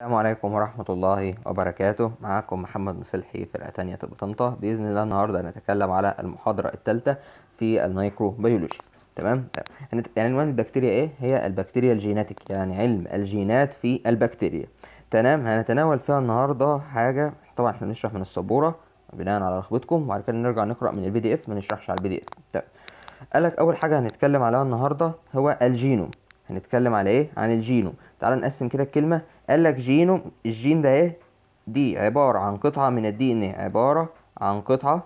السلام عليكم ورحمة الله وبركاته معكم محمد مسلحي في الأتانية البطنطة بإذن الله النهاردة هنتكلم على المحاضرة الثالثة في الميكروبيولوجي تمام طيب، يعني, يعني عنوان البكتيريا إيه هي البكتيريا الجيناتيك يعني علم الجينات في البكتيريا تمام هنتناول فيها النهاردة حاجة طبعا احنا بنشرح من السبورة بناء على رغبتكم وبعد كده نرجع نقرأ من البي دي إف ما نشرحش على البي طيب، دي إف تمام قالك أول حاجة هنتكلم عليها النهاردة هو الجينوم هنتكلم على إيه عن الجينوم تعال نقسم كده الكلمه قال لك جينوم الجين ده ايه دي عباره عن قطعه من الدي ان ايه عباره عن قطعه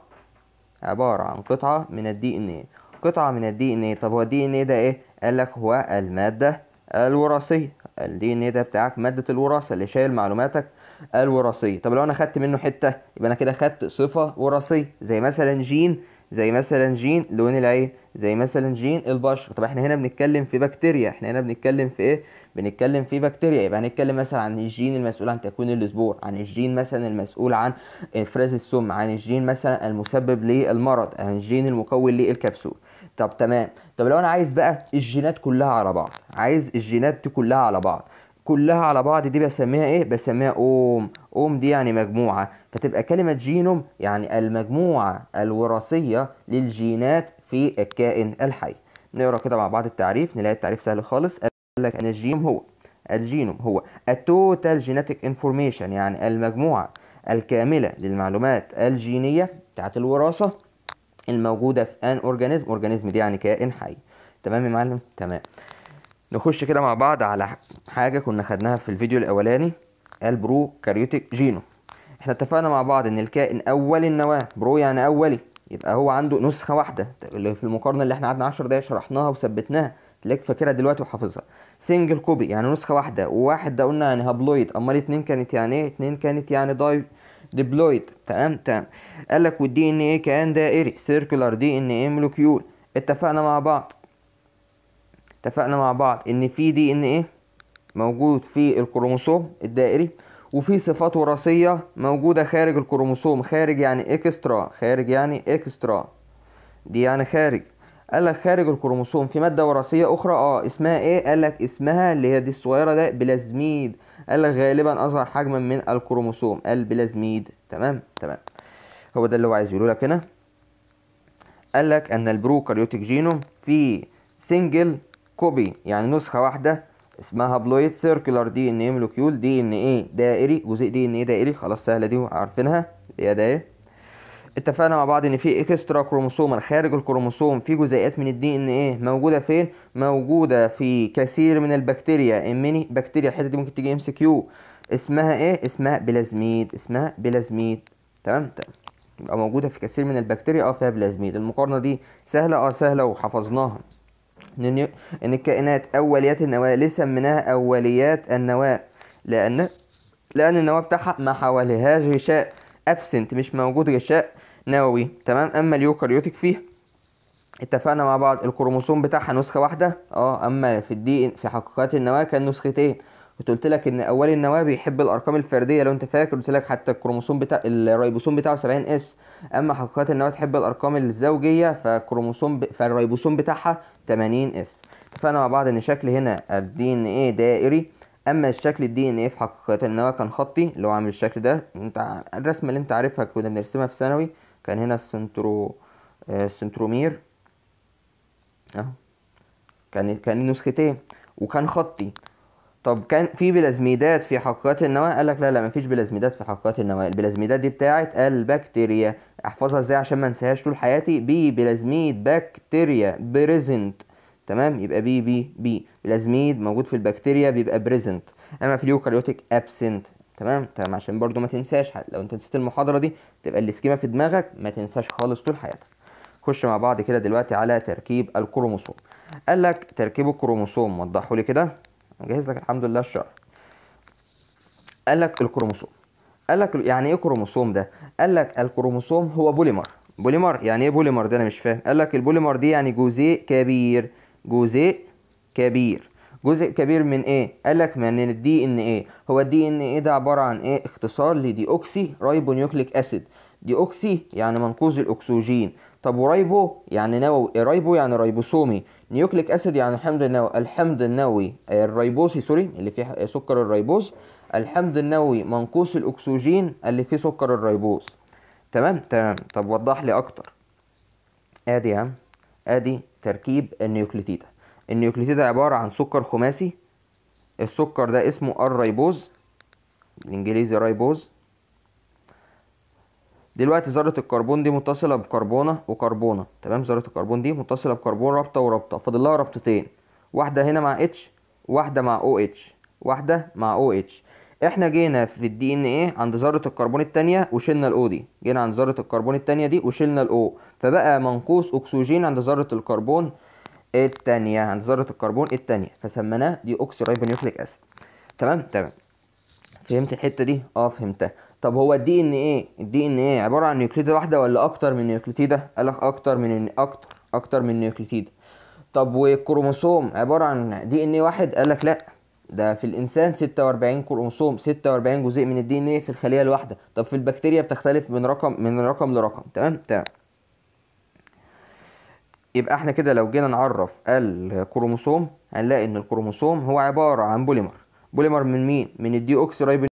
عباره عن قطعه من الدي ان ايه قطعه من الدي ان ايه طب هو الدي ان ايه ده ايه قال لك هو الماده الوراثيه الدي ان ايه ده بتاعك ماده الوراثه اللي شايل معلوماتك الوراثيه طب لو انا خدت منه حته يبقى انا كده خدت صفه وراثيه زي مثلا جين زي مثلا جين لون العين زي مثلا جين البشره طب احنا هنا بنتكلم في بكتيريا احنا هنا بنتكلم في ايه بنتكلم في بكتيريا يبقى هنتكلم مثلا عن الجين المسؤول عن تكوين الاسبور عن الجين مثلا المسؤول عن افراز آه، السم عن الجين مثلا المسبب للمرض عن الجين المكون للكبسول طب تمام طب لو انا عايز بقى الجينات كلها على بعض عايز الجينات دي كلها على بعض كلها على بعض دي بسميها ايه بسميها اوم اوم دي يعني مجموعه فتبقى كلمه جينوم يعني المجموعه الوراثيه للجينات في الكائن الحي نقرا كده مع بعض التعريف نلاقي التعريف سهل خالص قال لك ان الجينوم هو الجينوم هو التوتال جينيتك انفورميشن يعني المجموعه الكامله للمعلومات الجينيه بتاعت الوراثه الموجوده في ان اورجانيزم اورجانيزم دي يعني كائن حي تمام يا معلم تمام نخش كده مع بعض على حاجه كنا خدناها في الفيديو الاولاني البرو كاريوتيك جينوم احنا اتفقنا مع بعض ان الكائن اول النواه برو يعني اولي يبقى هو عنده نسخه واحده اللي في المقارنه اللي احنا قعدنا 10 دقايق شرحناها وثبتناها تلاقيك فاكرها دلوقتي وحافظها سنجل كوبي يعني نسخه واحده وواحد ده قلنا يعني هابلويد امال اتنين كانت يعني ايه اتنين كانت يعني داي ديبلويد تمام تمام قال لك والدي ان ايه كان دائري سيركولار دي ان ايه مولكيول اتفقنا مع بعض اتفقنا مع بعض ان في دي ان ايه موجود في الكروموسوم الدائري وفي صفات وراثيه موجوده خارج الكروموسوم خارج يعني اكسترا خارج يعني اكسترا دي يعني خارج قال لك خارج الكروموسوم في ماده وراثيه اخرى اه اسمها ايه قال لك اسمها اللي هي دي الصغيره ده بلازميد قال لك غالبا اصغر حجما من الكروموسوم البلازميد تمام تمام هو ده اللي هو عايز يقوله لك هنا قال لك ان البروكاريوتيك جينوم في سنجل كوبي يعني نسخه واحده اسمها بلويد سيركلر دي ان ايه مولكيول دي ان ايه دائري جزء دي ان ايه دائري خلاص سهله دي عارفينها هي ده ايه اتفقنا مع بعض ان في اكسترا كروموسوم خارج الكروموسوم في جزيئات من الدي ان ايه موجوده فين موجوده في كثير من البكتيريا الميني بكتيريا الحته دي ممكن تيجي ام سي كيو اسمها ايه اسمها بلازميد اسمها بلازميد تمام تمام يبقى موجوده في كثير من البكتيريا اه فيها بلازميد المقارنه دي سهله اه سهله وحفظناها ان ان الكائنات اوليات النواه ليه سميناها اوليات النواه لان لان النواه بتاعها ما حواليهاش غشاء ابسنت مش موجود غشاء نووي تمام اما اليوكاريوتيك فيه اتفقنا مع بعض الكروموسوم بتاعها نسخه واحده اه اما في الدي في حقيقات النواه كان نسختين كنت قلت لك ان اول النواه بيحب الارقام الفرديه لو انت فاكر قلت لك حتى الكروموسوم بتاع الريبوسوم بتاعه 70 اس اما حقيقات النواه تحب الارقام الزوجيه فالكروموسوم ب... فالريبوسوم بتاعها 80 اس اتفقنا مع بعض ان شكل هنا الدي ان ايه دائري اما الشكل الدي ان ايه في حقيقات النواه كان خطي اللي هو عامل الشكل ده انت الرسمه اللي انت عارفها كنا بنرسمها في ثانوي كان هنا السنترو آه، السنترومير اهو كان كان نسختين وكان خطي طب كان في بلازميدات في حقيقات النواة قال لك لا لا مفيش بلازميدات في حقيقات النواة البلازميدات دي بتاعت البكتيريا احفظها ازاي عشان ما انساهاش طول حياتي بي بلازميد بكتيريا بريزنت تمام يبقى بي بي بي بلازميد موجود في البكتيريا بيبقى بريزنت اما في اليوكاريوتيك ابسنت تمام تمام عشان برضو ما تنساش لو انت نسيت المحاضره دي تبقى السكيما في دماغك ما تنساش خالص طول حياتك خش مع بعض كده دلوقتي على تركيب الكروموسوم قال لك تركيب الكروموسوم وضحه لي كده مجهز لك الحمد لله الشرح قال لك الكروموسوم قال لك يعني ايه كروموسوم ده قال لك الكروموسوم هو بوليمر بوليمر يعني ايه بوليمر ده انا مش فاهم قال لك البوليمر دي يعني جزيء كبير جزيء كبير جزء كبير من ايه قال لك من الدي ان ايه هو الدي ان ايه ده عباره عن ايه اختصار لدي رايبو نيوكليك اسيد دي اوكسي يعني منقوذ الاكسجين طب ورايبو يعني نووي رايبو يعني ريبوسومي نيوكليك اسيد يعني حمض النووي الحمض النووي الريبوسي سوري اللي فيه سكر الريبوز الحمض النووي منقوص الاكسجين اللي فيه سكر الريبوز تمام تمام طب وضح لي اكتر ادي يا عم ادي تركيب النيوكليتيدات النيوكليوتيد عبارة عن سكر خماسي السكر ده اسمه الريبوز بالانجليزي رايبوز دلوقتي ذرة الكربون دي متصلة بكربونة وكربونة تمام ذرة الكربون دي متصلة بكربون رابطة ورابطة فاضل لها رابطتين واحدة هنا مع اتش واحدة مع او اتش واحدة مع او اتش احنا جينا في الدي ان ايه عند ذرة الكربون التانية وشلنا الاو دي جينا عند ذرة الكربون التانية دي وشلنا الاو فبقى منقوص اكسجين عند ذرة الكربون الثانيه عند ذره الكربون الثانيه فسميناه دي اوكسي نيوكليك اسيد تمام تمام فهمت الحته دي اه فهمتها طب هو الدي ان ايه الدي ان ايه عباره عن نيوكليتيد واحده ولا اكتر من نيوكليتيده قال لك اكتر من اكتر اكتر من نيوكليتيده طب والكروموسوم عباره عن دي ان ايه واحد قال لك لا ده في الانسان 46 كروموسوم 46 جزء من الدي ان ايه في الخليه الواحده طب في البكتيريا بتختلف من رقم من رقم لرقم تمام تمام يبقى احنا كده لو جينا نعرف الكروموسوم هنلاقي ان الكروموسوم هو عباره عن بوليمر بوليمر من مين من الدي اوكسي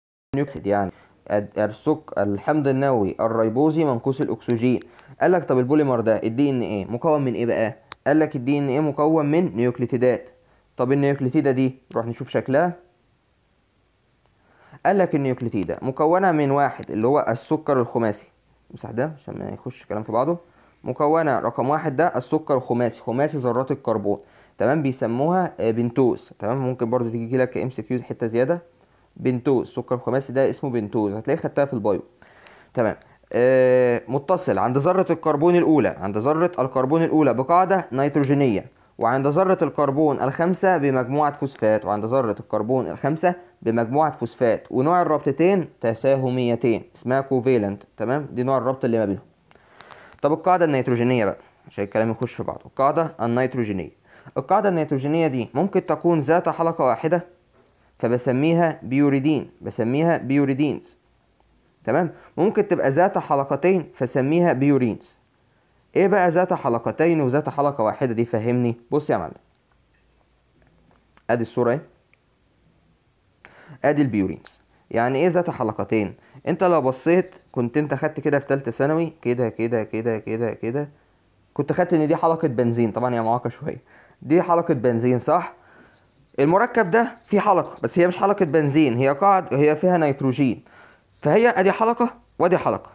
يعني السك الحمض النووي الريبوزي منقوص الاكسجين قال لك طب البوليمر ده الدي ان ايه مكون من ايه بقى قال لك الدي ان ايه مكون من نيوكليتيدات طب النيوكليتيدة دي نروح نشوف شكلها قال لك النيوكليتيدة مكونة من واحد اللي هو السكر الخماسي امسح ده عشان ما يخش كلام في بعضه مكونه رقم واحد ده السكر الخماسي خماسي ذرات الكربون تمام بيسموها آه، بنتوز تمام ممكن برضو تيجي لك ام سي كيوز حته زياده بنتوز سكر خماسي ده اسمه بنتوز هتلاقي خدتها في البايو تمام آه متصل عند ذره الكربون الاولى عند ذره الكربون الاولى بقاعده نيتروجينيه وعند ذره الكربون الخامسه بمجموعه فوسفات وعند ذره الكربون الخامسه بمجموعه فوسفات ونوع الرابطتين تساهميتين اسمها كوفيلنت تمام دي نوع الربط اللي ما بينهم طب القاعدة النيتروجينية بقى عشان الكلام يخش في بعضه القاعدة النيتروجينية القاعدة النيتروجينية دي ممكن تكون ذات حلقة واحدة فبسميها بيوريدين بسميها بيوريدينز تمام ممكن تبقى ذات حلقتين فسميها بيورينز ايه بقى ذات حلقتين وذات حلقة واحدة دي فهمني بص يا معلم ادي الصورة ايه ادي البيورينز يعني ايه ذات حلقتين انت لو بصيت كنت انت خدت كده في تالتة ثانوي كده كده كده كده كده كنت خدت ان دي حلقة بنزين طبعا هي معاقة شوية دي حلقة بنزين صح المركب ده فيه حلقة بس هي مش حلقة بنزين هي قاعد هي فيها نيتروجين فهي ادي حلقة وادي حلقة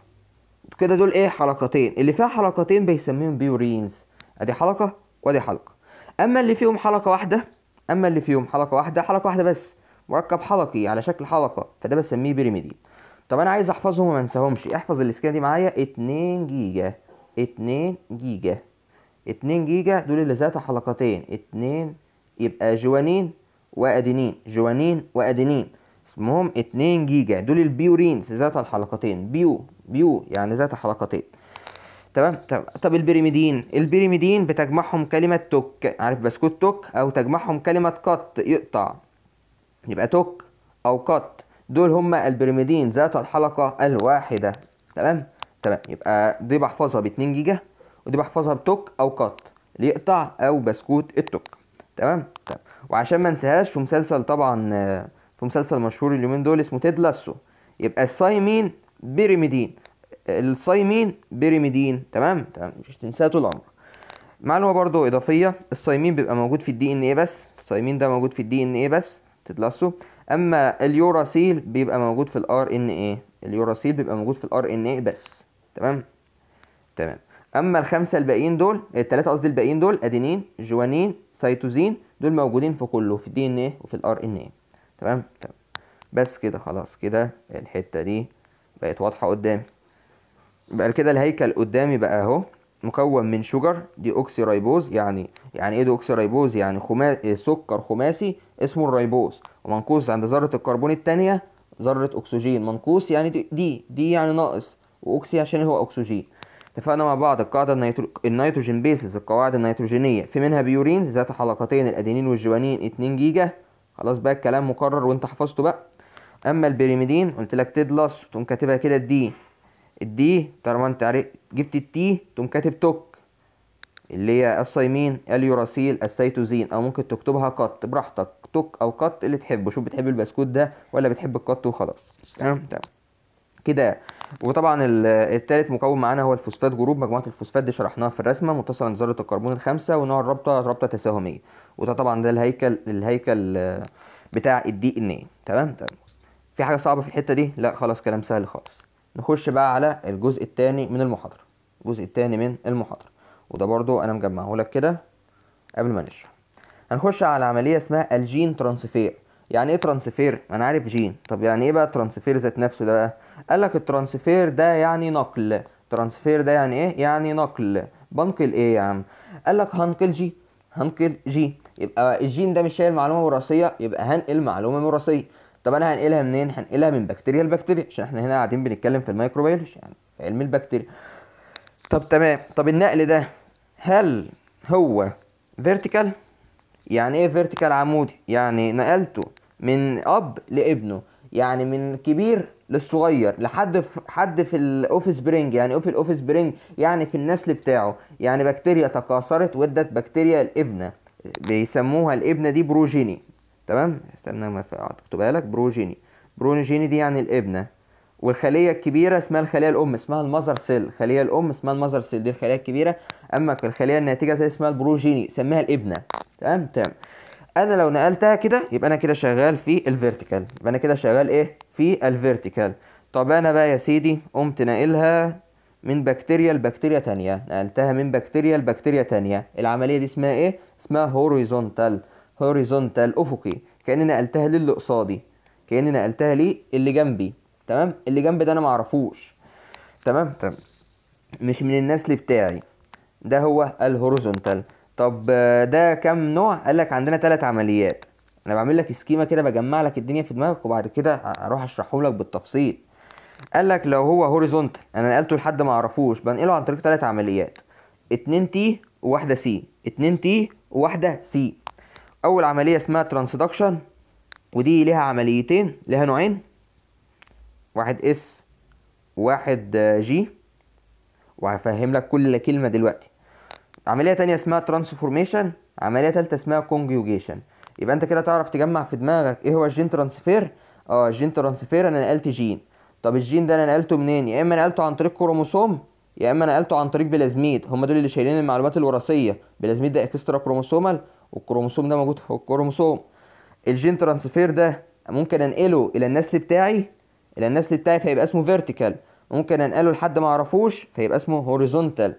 كده دول ايه حلقتين اللي فيها حلقتين بيسميهم بيورينز ادي حلقة وادي حلقة اما اللي فيهم حلقة واحدة اما اللي فيهم حلقة واحدة حلقة واحدة بس مركب حلقي على شكل حلقة فده بسميه بيريميدين طب انا عايز احفظهم وما انساهمش احفظ السكان دي معايا 2 جيجا 2 جيجا 2 جيجا دول اللي ذات حلقتين 2 يبقى جوانين وادينين جوانين وادينين اسمهم 2 جيجا دول البيورينز ذات الحلقتين بيو بيو يعني ذات حلقتين تمام طب, طب البيريميدين البيريميدين بتجمعهم كلمة توك عارف بسكوت توك أو تجمعهم كلمة قط يقطع يبقى توك أو قط دول هما البرميدين ذات الحلقة الواحدة تمام تمام يبقى دي بحفظها ب 2 جيجا ودي بحفظها بتوك او كات ليقطع او بسكوت التوك تمام تمام طيب. وعشان ما انساهاش في مسلسل طبعا في مسلسل مشهور اليومين دول اسمه تيد لاسو يبقى الصايمين بيريميدين الصايمين بيريميدين تمام تمام مش تنساه طول عمرك معلومه برضو اضافيه الصايمين بيبقى موجود في الدي ان ايه بس الصايمين ده موجود في الدي ان ايه بس تيد لاسو اما اليوراسيل بيبقى موجود في الار ان ايه اليوراسيل بيبقى موجود في الار ان ايه بس تمام تمام اما الخمسه الباقيين دول الثلاثه قصدي الباقيين دول ادينين جوانين سيتوزين دول موجودين في كله في الدي ان ايه وفي الار ان ايه تمام تمام بس كده خلاص كده الحته دي بقت واضحه قدامي بقى كده الهيكل قدامي بقى اهو مكون من شجر دي اوكسي ريبوز يعني يعني ايه دي اوكسي ريبوز يعني خما... سكر خماسي اسمه الريبوز ومنقوص عند ذرة الكربون التانية ذرة أكسجين منقوص يعني دي دي, يعني ناقص وأكسي عشان هو أكسجين اتفقنا مع بعض القاعدة النيتروجين بيسز القواعد النيتروجينية في منها بيورين ذات حلقتين الأدينين والجوانين 2 جيجا خلاص بقى الكلام مكرر وانت حفظته بقى اما البيريميدين قلت لك تدلس تقوم كاتبها كده الدي الدي طالما انت عرفت جبت التي تقوم كاتب توك اللي هي الصيمين اليوراسيل السيتوزين او ممكن تكتبها قط براحتك توك او قط اللي تحبه شوف بتحب البسكوت ده ولا بتحب القط وخلاص تمام تمام كده وطبعا الثالث مكون معانا هو الفوسفات جروب مجموعه الفوسفات دي شرحناها في الرسمه متصله بذره الكربون الخامسه ونوع الرابطه رابطه تساهميه وده طبعا ده الهيكل الهيكل آه، بتاع الدي ان اي تمام تمام في حاجه صعبه في الحته دي لا خلاص كلام سهل خالص نخش بقى على الجزء الثاني من المحاضره الجزء الثاني من المحاضره وده برضو انا مجمعه لك كده قبل ما نشرح هنخش على عمليه اسمها الجين ترانسفير يعني ايه ترانسفير انا عارف جين طب يعني ايه بقى ترانسفير ذات نفسه ده بقى قال لك الترانسفير ده يعني نقل ترانسفير ده يعني ايه يعني نقل بنقل ايه يا عم قال لك هنقل جي هنقل جي يبقى الجين ده مش شايل معلومه وراثيه يبقى هنقل معلومه وراثيه طب انا هنقلها منين هنقلها من بكتيريا لبكتيريا عشان احنا هنا قاعدين بنتكلم في الميكروبيولوجي يعني في علم البكتيريا طب تمام طب النقل ده هل هو فيرتيكال يعني ايه فيرتيكال عمودي يعني نقلته من اب لابنه يعني من كبير للصغير لحد في حد في الاوفيس سبرينج يعني في الاوفيس سبرينج يعني في النسل بتاعه يعني بكتيريا تكاثرت وادت بكتيريا الابنه بيسموها الابنه دي بروجيني تمام استنى ما اكتبها آه، لك بروجيني بروجيني دي يعني الابنه والخليه الكبيره اسمها الخليه الام اسمها المذر سيل الخليه الام اسمها المذر سيل دي الخليه الكبيره اما الخليه الناتجه اسمها البروجيني سميها الابنه تمام تمام انا لو نقلتها كده يبقى انا كده شغال في الفيرتيكال يبقى انا كده شغال ايه في الفيرتيكال طب انا بقى يا سيدي قمت ناقلها من بكتيريا لبكتيريا تانية نقلتها من بكتيريا لبكتيريا تانية العملية دي اسمها ايه؟ اسمها هوريزونتال هوريزونتال افقي كأني نقلتها للي قصادي كأني نقلتها لي اللي جنبي تمام اللي جنب ده انا معرفوش تمام تمام مش من النسل بتاعي ده هو الهوريزونتال طب آه، ده كام نوع قال لك عندنا ثلاث عمليات انا بعمل لك سكيما كده بجمع لك الدنيا في دماغك وبعد كده اروح اشرحه لك بالتفصيل قال لك لو هو هوريزونتال انا نقلته لحد ما اعرفوش بنقله عن طريق ثلاث عمليات 2 تي وواحده سي 2 تي وواحده سي اول عمليه اسمها ترانسدكشن ودي ليها عمليتين ليها نوعين واحد اس واحد جي وهفهم لك كل كلمه دلوقتي عمليه تانية اسمها ترانسفورميشن عمليه تالتة اسمها كونجوجيشن يبقى انت كده تعرف تجمع في دماغك ايه هو الجين ترانسفير اه الجين ترانسفير انا نقلت جين طب الجين ده انا نقلته منين يا اما نقلته عن طريق كروموسوم يا اما نقلته عن طريق بلازميد هم دول اللي شايلين المعلومات الوراثيه بلازميد ده اكسترا كروموسومال والكروموسوم ده موجود في الكروموسوم الجين ترانسفير ده ممكن انقله الى النسل بتاعي الى النسل بتاعي فيبقى اسمه فيرتيكال ممكن انقله لحد ما اعرفوش فيبقى اسمه هوريزونتال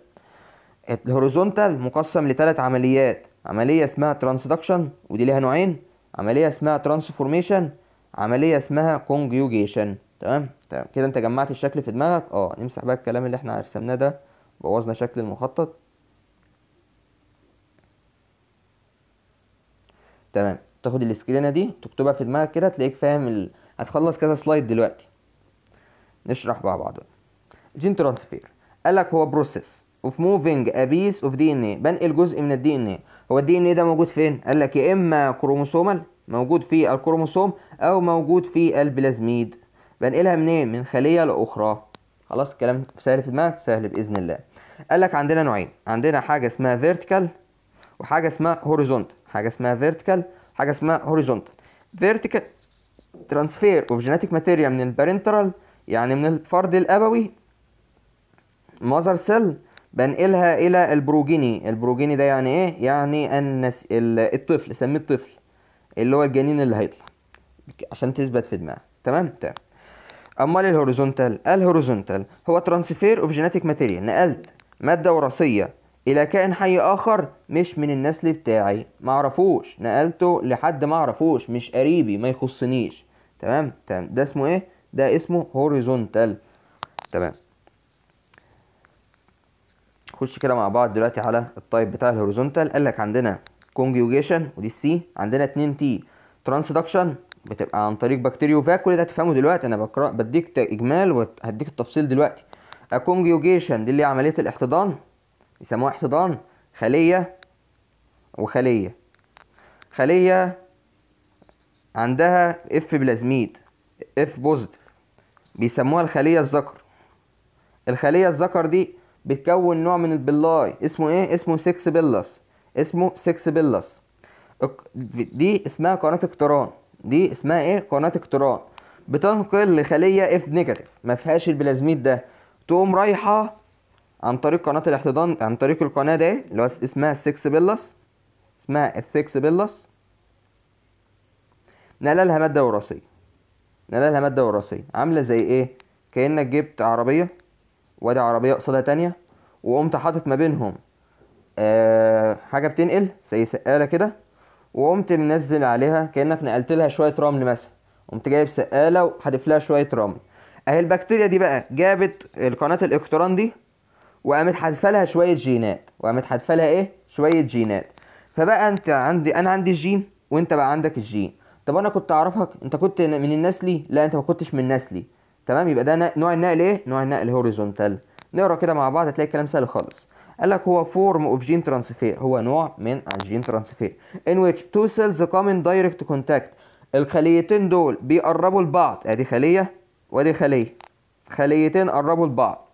الهوريزونتال مقسم لثلاث عمليات عملية اسمها ترانسدكشن ودي ليها نوعين عملية اسمها ترانسفورميشن عملية اسمها كونجيوجيشن تمام تمام طيب، كده انت جمعت الشكل في دماغك اه نمسح بقى الكلام اللي احنا رسمناه ده بوظنا شكل المخطط تمام تاخد السكرينه دي تكتبها في دماغك كده تلاقيك فاهم ال... هتخلص كذا سلايد دلوقتي نشرح مع بعض جين ترانسفير قال لك هو بروسيس اوف موفينج ا بيس اوف دي ان ايه بنقل جزء من الدي ان ايه هو الدي ان ايه ده موجود فين قال لك يا اما كروموسومال موجود في الكروموسوم او موجود في البلازميد بنقلها منين من خليه لاخرى خلاص الكلام سهل في دماغك سهل باذن الله قال لك عندنا نوعين عندنا حاجه اسمها فيرتيكال وحاجه اسمها هوريزونتال حاجه اسمها فيرتيكال حاجه اسمها هوريزونتال فيرتيكال ترانسفير اوف جينيتيك ماتيريا من البارنترال يعني من الفرد الابوي ماذر سيل بنقلها الى البروجيني البروجيني ده يعني ايه يعني النس... الطفل سميه الطفل اللي هو الجنين اللي هيطلع عشان تثبت في دماغك تمام تمام طيب. امال الهوريزونتال الهوريزونتال هو ترانسفير اوف جينيتيك ماتيريال نقلت ماده وراثيه الى كائن حي اخر مش من النسل بتاعي معرفوش نقلته لحد معرفوش مش قريبي ما يخصنيش تمام تمام ده اسمه ايه ده اسمه هوريزونتال تمام خش كده مع بعض دلوقتي على الطيب بتاع الهوريزونتال قال لك عندنا كونجيوجيشن ودي السي عندنا 2 تي ترانسدكشن بتبقى عن طريق بكتيريوفاج كل ده هتفهمه دلوقتي انا بقرا بديك اجمال وهديك التفصيل دلوقتي الكونجيوجيشن دي اللي هي عمليه الاحتضان يسموها احتضان خلية وخلية خلية عندها اف بلازميد اف بوزيتيف بيسموها الخلية الذكر الخلية الذكر دي بتكون نوع من البلاي اسمه ايه اسمه 6 بيلس اسمه 6 بيلس دي اسمها قناة اقتران دي اسمها ايه قناة اقتران بتنقل لخلية اف نيجاتيف ما فيهاش البلازميد ده تقوم رايحة عن طريق قناه الاحتضان عن طريق القناه دي اللي هو اسمها السكس بيلس اسمها السكس بيلس نقلها ماده وراثيه نقلها ماده وراثيه عامله زي ايه كانك جبت عربيه وادي عربيه قصادها تانية وقمت حاطط ما بينهم آه حاجه بتنقل زي سقاله كده وقمت منزل عليها كانك نقلت لها شويه رمل مثلا قمت جايب سقاله وحادف لها شويه رمل اهي البكتيريا دي بقى جابت القناه الاقتران دي وقامت حذفه لها شويه جينات وقامت حذفه لها ايه شويه جينات فبقى انت عندي انا عندي الجين وانت بقى عندك الجين طب انا كنت اعرفك انت كنت من النسلي لا انت ما كنتش من النسلي تمام يبقى ده نوع النقل ايه نوع النقل هوريزونتال نقرا كده مع بعض هتلاقي الكلام سهل خالص قال لك هو فورم اوف جين ترانسفير هو نوع من الجين ترانسفير ان ويتش تو سيلز كام ان دايركت كونتاكت الخليتين دول بيقربوا لبعض ادي خليه وادي خليه خليتين قربوا لبعض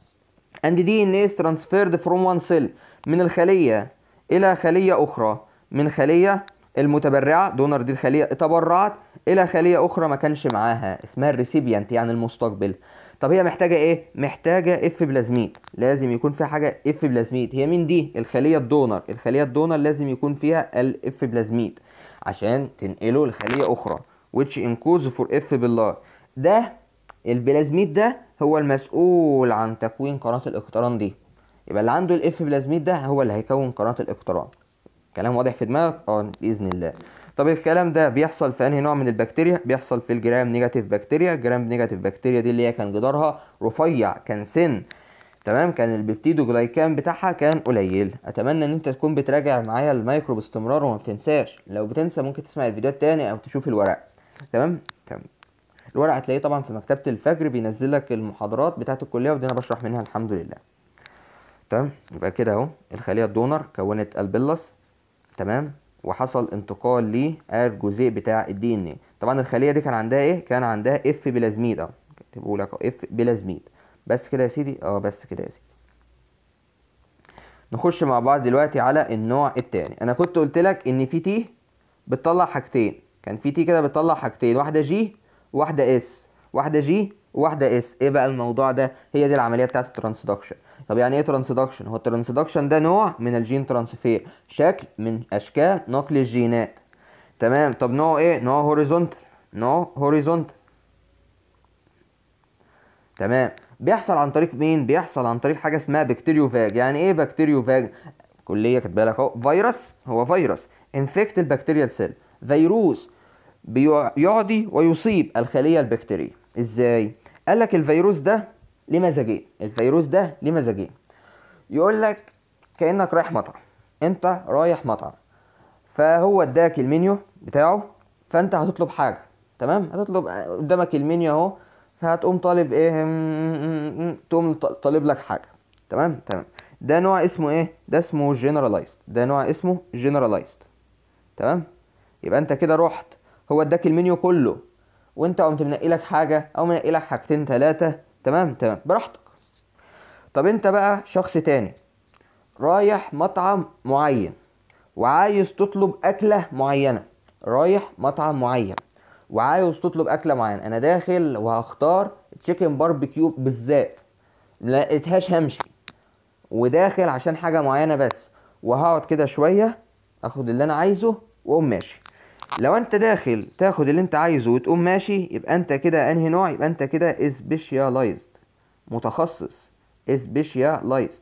and DNA is transferred from one cell من الخلية إلى خلية أخرى من خلية المتبرعة دونر دي الخلية تبرعت إلى خلية أخرى ما كانش معاها اسمها الريسيبيانت يعني المستقبل طب هي محتاجة إيه؟ محتاجة اف بلازميد لازم يكون فيها حاجة اف بلازميد هي مين دي؟ الخلية الدونر الخلية الدونر لازم يكون فيها الاف بلازميد عشان تنقله لخلية أخرى which encodes for اف بالله ده البلازميد ده هو المسؤول عن تكوين قناه الاقتران دي يبقى اللي عنده الاف بلازميد ده هو اللي هيكون قناه الاقتران كلام واضح في دماغك اه باذن الله طب الكلام ده بيحصل في انهي نوع من البكتيريا بيحصل في الجرام نيجاتيف بكتيريا الجرام نيجاتيف بكتيريا دي اللي هي كان جدارها رفيع كان سن تمام كان البيبتيدو جلايكان بتاعها كان قليل اتمنى ان انت تكون بتراجع معايا المايكرو باستمرار وما بتنساش لو بتنسى ممكن تسمع الفيديوهات تاني او تشوف الورق تمام الورق هتلاقيه طبعا في مكتبه الفجر بينزل لك المحاضرات بتاعه الكليه ودي انا بشرح منها الحمد لله تمام يبقى كده اهو الخليه الدونر كونت البلس تمام وحصل انتقال جزيء بتاع الدي ان ايه طبعا الخليه دي كان عندها ايه كان عندها اف بلازميد اهو كاتبه لك اف بلازميد بس كده يا سيدي اه بس كده يا سيدي نخش مع بعض دلوقتي على النوع الثاني انا كنت قلت لك ان في تي بتطلع حاجتين كان في تي كده بتطلع حاجتين واحده جي واحده اس واحده جي واحده اس ايه بقى الموضوع ده هي دي العمليه بتاعت الترانسدكشن طب يعني ايه ترانسدكشن هو الترانسدكشن ده نوع من الجين ترانسفير شكل من اشكال نقل الجينات تمام طب نوعه ايه نوعه هوريزونتال نوع هوريزونتال تمام بيحصل عن طريق مين بيحصل عن طريق حاجه اسمها بكتيريو فاج يعني ايه بكتيريو فاج كليه كاتبه لك اهو فيروس هو فيروس انفكت البكتيريال سيل فيروس بيعدي ويصيب الخلية البكتيرية ازاي؟ قال لك الفيروس ده لمزاجين مزاجين الفيروس ده لمزاجين مزاجين يقول لك كأنك رايح مطعم انت رايح مطعم فهو اداك المنيو بتاعه فانت هتطلب حاجة تمام هتطلب قدامك المنيو اهو فهتقوم طالب ايه تقوم طالب لك حاجة تمام تمام ده نوع اسمه ايه ده اسمه جنرالايزد ده نوع اسمه جنرالايزد تمام يبقى انت كده رحت هو اداك المنيو كله وانت قمت منقي لك حاجه او منقي لك حاجتين ثلاثه تمام تمام براحتك طب انت بقى شخص تاني رايح مطعم معين وعايز تطلب اكله معينه رايح مطعم معين وعايز تطلب اكله معينه انا داخل وهختار تشيكن باربيكيو بالذات ما لقيتهاش همشي وداخل عشان حاجه معينه بس وهقعد كده شويه اخد اللي انا عايزه واقوم ماشي لو انت داخل تاخد اللي انت عايزه وتقوم ماشي يبقى انت كده انهي نوع يبقى انت كده سبيشيالايزد متخصص سبيشيالايزد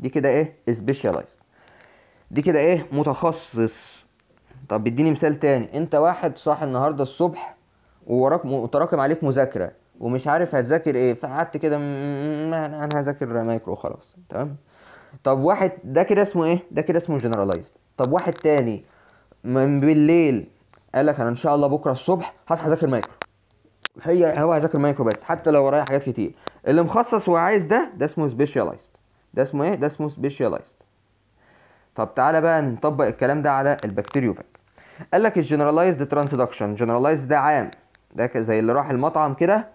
دي كده ايه سبيشيالايزد دي كده ايه متخصص طب اديني مثال تاني انت واحد صاحي النهارده الصبح ووراك متراكم عليك مذاكره ومش عارف هتذاكر ايه فقعدت كده انا هذاكر مايكرو خلاص تمام طب واحد ده كده اسمه ايه ده كده اسمه جنراليزد طب واحد تاني من بالليل قال لك انا ان شاء الله بكره الصبح هصحى اذاكر مايكرو هي هو هيذاكر مايكرو بس حتى لو ورايا حاجات كتير اللي مخصص وعايز ده ده اسمه سبيشاليست ده اسمه ايه ده اسمه سبيشاليست طب تعالى بقى نطبق الكلام ده على البكتيريوفاج قال لك الجنرالايزد ترانسدكشن جنرالايزد ده عام ده زي اللي راح المطعم كده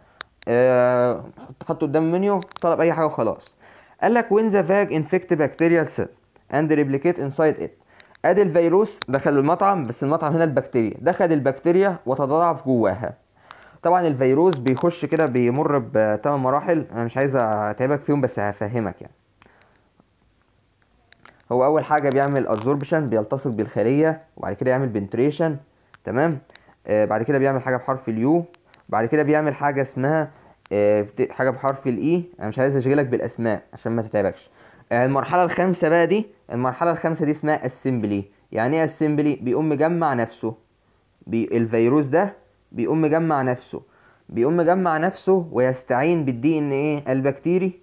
آه حطه قدام المنيو طلب اي حاجه وخلاص قال لك when the فاج infect bacterial سيل and replicate inside it ادي الفيروس دخل المطعم بس المطعم هنا البكتيريا دخل البكتيريا وتضاعف جواها طبعا الفيروس بيخش كده بيمر بثمان مراحل انا مش عايز اتعبك فيهم بس هفهمك يعني هو اول حاجه بيعمل ادزوربشن بيلتصق بالخليه وبعد كده يعمل بنتريشن تمام آه بعد كده بيعمل حاجه بحرف اليو بعد كده بيعمل حاجه اسمها آه حاجه بحرف الاي e. انا مش عايز اشغلك بالاسماء عشان ما تتعبكش المرحله الخامسه بقى دي المرحله الخامسه دي اسمها اسمبلي يعني ايه اسمبلي بيقوم مجمع نفسه بي الفيروس ده بيقوم مجمع نفسه بيقوم مجمع نفسه ويستعين بالدي ان ايه البكتيري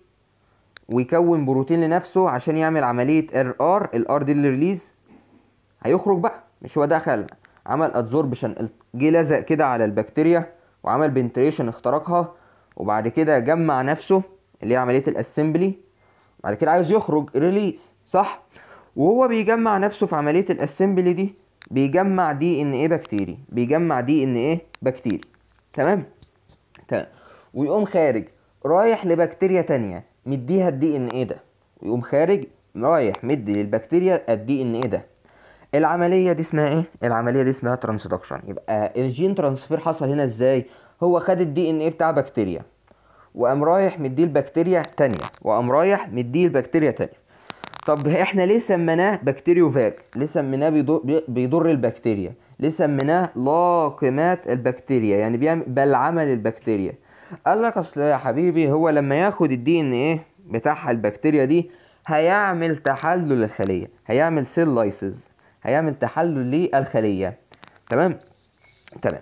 ويكون بروتين لنفسه عشان يعمل عمليه ار ار الار دي الريليز هيخرج بقى مش هو دخل عمل ادزوربشن جه لزق كده على البكتيريا وعمل بنتريشن اخترقها وبعد كده جمع نفسه اللي هي عمليه الاسمبلي بعد كده عايز يخرج ريليز صح وهو بيجمع نفسه في عمليه الاسمبلي دي بيجمع دي ان ايه بكتيري بيجمع دي ان ايه بكتيري تمام تمام ويقوم خارج رايح لبكتيريا تانية مديها الدي ان ايه ده ويقوم خارج رايح مدي للبكتيريا الدي ان ايه ده العمليه دي اسمها ايه العمليه دي اسمها ترانسدكشن يبقى الجين ترانسفير حصل هنا ازاي هو خد الدي ان ايه بتاع بكتيريا وقام رايح مديه البكتيريا تانية وقام رايح مديه البكتيريا تانية طب احنا ليه سميناه بكتيريوفاج ليه سميناه بيضر البكتيريا ليه سميناه لاقمات البكتيريا يعني بيعمل بلعمة البكتيريا قال لك اصل يا حبيبي هو لما ياخد الدي ان ايه بتاعها البكتيريا دي هيعمل تحلل للخلية هيعمل سيل لايسز هيعمل تحلل للخلية تمام تمام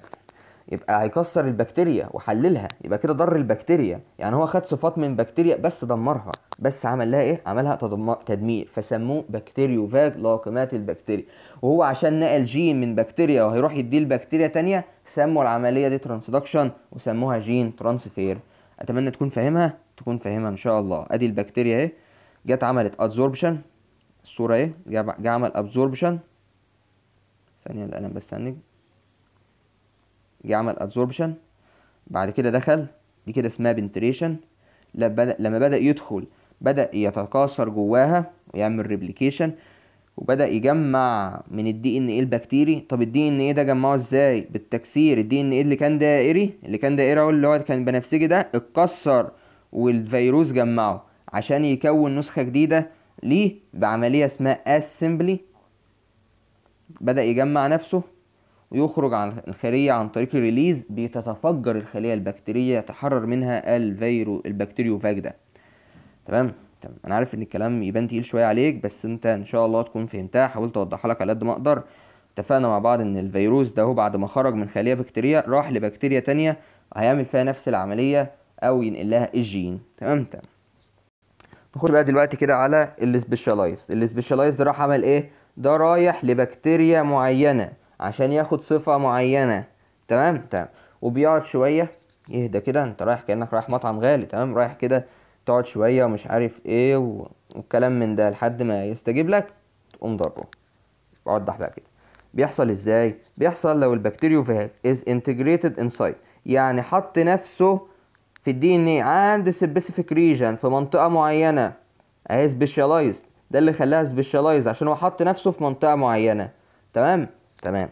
يبقى هيكسر البكتيريا وحللها يبقى كده ضر البكتيريا يعني هو خد صفات من بكتيريا بس دمرها بس عمل لها ايه عملها تدمير فسموه بكتيريوفاج لاقمات البكتيريا وهو عشان نقل جين من بكتيريا وهيروح يديه لبكتيريا تانية سموا العمليه دي ترانسدكشن وسموها جين ترانسفير اتمنى تكون فاهمها تكون فاهمها ان شاء الله ادي البكتيريا اهي جت عملت ادزوربشن الصوره اهي جه عمل ابزوربشن ثانيه القلم بس هنج جه عمل ادزوربشن بعد كده دخل دي كده اسمها بنتريشن لما بدا يدخل بدا يتكاثر جواها ويعمل ريبليكيشن وبدا يجمع من الدي ان ايه البكتيري طب الدي ان ايه ده جمعه ازاي بالتكسير الدي ان ايه اللي كان دائري اللي كان دائري اهو اللي هو كان بنفسجي ده اتكسر والفيروس جمعه عشان يكون نسخه جديده ليه بعمليه اسمها اسمبلي بدا يجمع نفسه ويخرج عن الخلية عن طريق الريليز بتتفجر الخلية البكتيرية يتحرر منها الفيرو البكتيريوفاج ده تمام تمام انا عارف ان الكلام يبان تقيل شويه عليك بس انت ان شاء الله تكون فهمتها حاولت اوضحها لك على قد ما اقدر اتفقنا مع بعض ان الفيروس ده هو بعد ما خرج من خليه بكتيريا راح لبكتيريا تانية هيعمل فيها نفس العمليه او ينقل لها الجين تمام تمام نخش بقى دلوقتي كده على السبيشالايز السبيشالايز راح عمل ايه ده رايح لبكتيريا معينه عشان ياخد صفة معينة تمام تمام وبيقعد شوية يهدى كده انت رايح كأنك رايح مطعم غالي تمام رايح كده تقعد شوية ومش عارف ايه و... والكلام من ده لحد ما يستجيب لك تقوم ضربه وضح بقى كده بيحصل ازاي بيحصل لو البكتيريوفاج از انتجريتد انسايد يعني حط نفسه في الدي ان ايه عند سبيسيفيك ريجن في منطقه معينه اهي سبيشالايزد ده اللي خلاها سبيشالايز عشان هو حط نفسه في منطقه معينه تمام تمام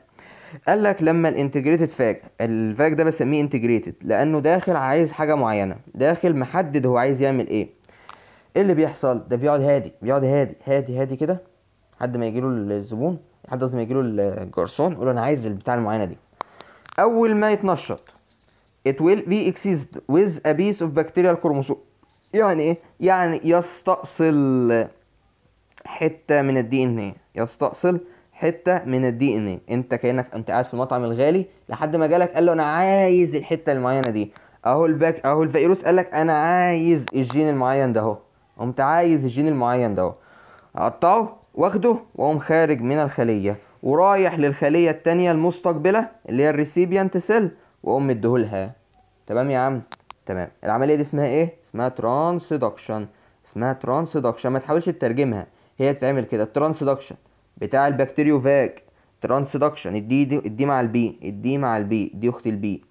قال لك لما الانتجريتد فاج الفاج ده بسميه انتجريتد لانه داخل عايز حاجه معينه داخل محدد هو عايز يعمل ايه ايه اللي بيحصل ده بيقعد هادي بيقعد هادي هادي هادي كده لحد ما يجيله الزبون لحد قصدي ما يجيله الجرسون يقول له انا عايز البتاع المعينه دي اول ما يتنشط it will be exceeded with a piece of بكتيريال كروموسوم يعني ايه يعني يستأصل حته من الدي ان ايه يستأصل حته من الدي ان ايه انت كانك انت قاعد في المطعم الغالي لحد ما جالك قال له انا عايز الحته المعينه دي اهو الباك اهو الفيروس قال لك انا عايز الجين المعين ده اهو قمت عايز الجين المعين ده اهو اقطعه واخده واقوم خارج من الخليه ورايح للخليه الثانيه المستقبله اللي هي الريسيبيانت سيل واقوم مديهولها تمام يا عم تمام العمليه دي اسمها ايه اسمها ترانسدكشن اسمها ترانسدكشن ما تحاولش تترجمها هي بتتعمل كده ترانسدكشن بتاع البكتيريوفاج ترانسدكشن الدي دي الدي مع البي الدي مع البي دي اخت البي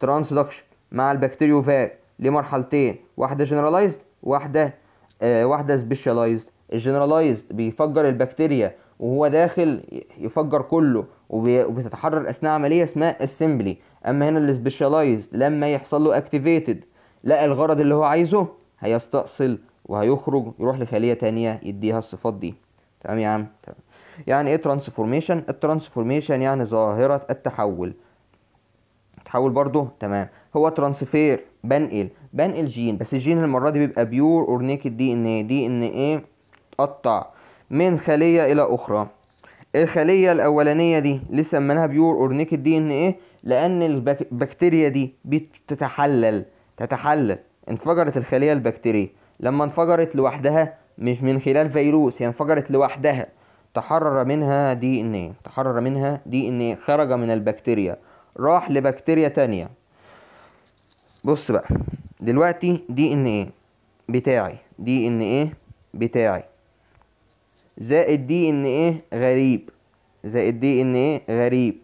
ترانسدكشن مع البكتيريوفاج لمرحلتين واحده جنرالايزد واحده آه واحده سبيشالايزد الجنرالايزد بيفجر البكتيريا وهو داخل يفجر كله وبتتحرر اثناء عمليه اسمها اسمبلي اما هنا السبيشالايزد لما يحصل له اكتيفيتد لقى الغرض اللي هو عايزه هيستأصل وهيخرج يروح لخليه تانية يديها الصفات دي تمام يا عم تمام يعني ايه ترانسفورميشن الترانسفورميشن يعني ظاهره التحول تحول برضه تمام هو ترانسفير بنقل بنقل جين بس الجين المره دي بيبقى بيور اور نيكد دي ان ايه دي ان ايه تقطع من خليه الى اخرى الخليه الاولانيه دي ليه سميناها بيور اور نيكد دي ان ايه لان البكتيريا دي بتتحلل تتحلل انفجرت الخليه البكتيريه لما انفجرت لوحدها مش من خلال فيروس هي انفجرت لوحدها تحرر منها دي ان ايه تحرر منها دي ان ايه خرج من البكتيريا راح لبكتيريا تانية بص بقى دلوقتي دي ان ايه بتاعي دي ان ايه بتاعي زائد دي ان ايه غريب زائد دي ان ايه غريب